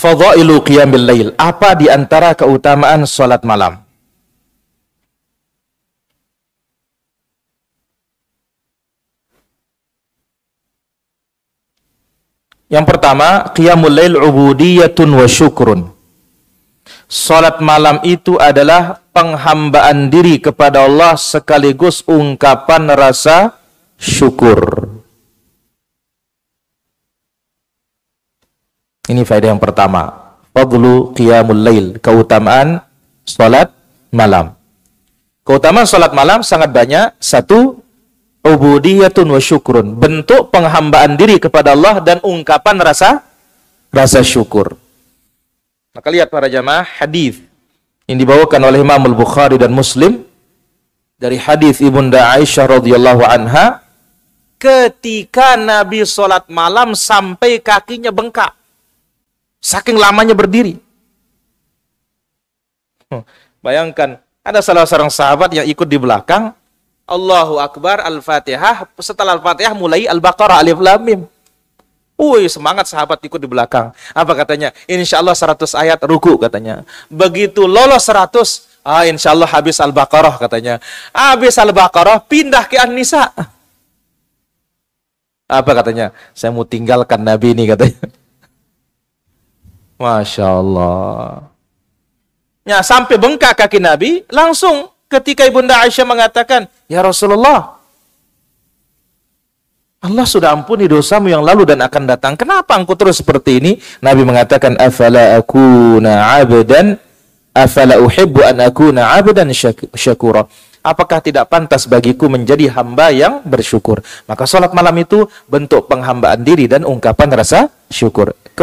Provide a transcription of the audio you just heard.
Fadailu qiyamil lail. Apa di antara keutamaan salat malam? Yang pertama, qiyamul lail ubudiyatun wa syukrun. Salat malam itu adalah penghambaan diri kepada Allah sekaligus ungkapan rasa syukur. Ini faedah yang pertama. Fadlu qiyamul lail, keutamaan salat malam. Keutamaan salat malam sangat banyak. Satu, ubudiyatun wa syukrun. Bentuk penghambaan diri kepada Allah dan ungkapan rasa rasa syukur. Maka lihat para jamaah hadis yang dibawakan oleh Imam Al-Bukhari dan Muslim dari hadis Ibunda Aisyah radhiyallahu anha ketika Nabi salat malam sampai kakinya bengkak. Saking lamanya berdiri. Hmm. Bayangkan, ada salah seorang sahabat yang ikut di belakang. Allahu Akbar, Al-Fatihah. Setelah Al-Fatihah mulai Al-Baqarah, Alif Lam Mim. Wih, semangat sahabat ikut di belakang. Apa katanya? Insya Allah 100 ayat ruku katanya. Begitu lolos 100, ah insya Allah habis Al-Baqarah katanya. Habis Al-Baqarah, pindah ke An-Nisa. Apa katanya? Saya mau tinggalkan Nabi ini katanya. Masya Allah. Ya, sampai bengkak kaki Nabi, langsung ketika Ibunda Aisyah mengatakan, Ya Rasulullah, Allah sudah ampuni dosamu yang lalu dan akan datang. Kenapa engkau terus seperti ini? Nabi mengatakan, Afala akuna abdan, afala uhibbu an akuna abdan syakura. Apakah tidak pantas bagiku menjadi hamba yang bersyukur? Maka sholat malam itu bentuk penghambaan diri dan ungkapan rasa syukur.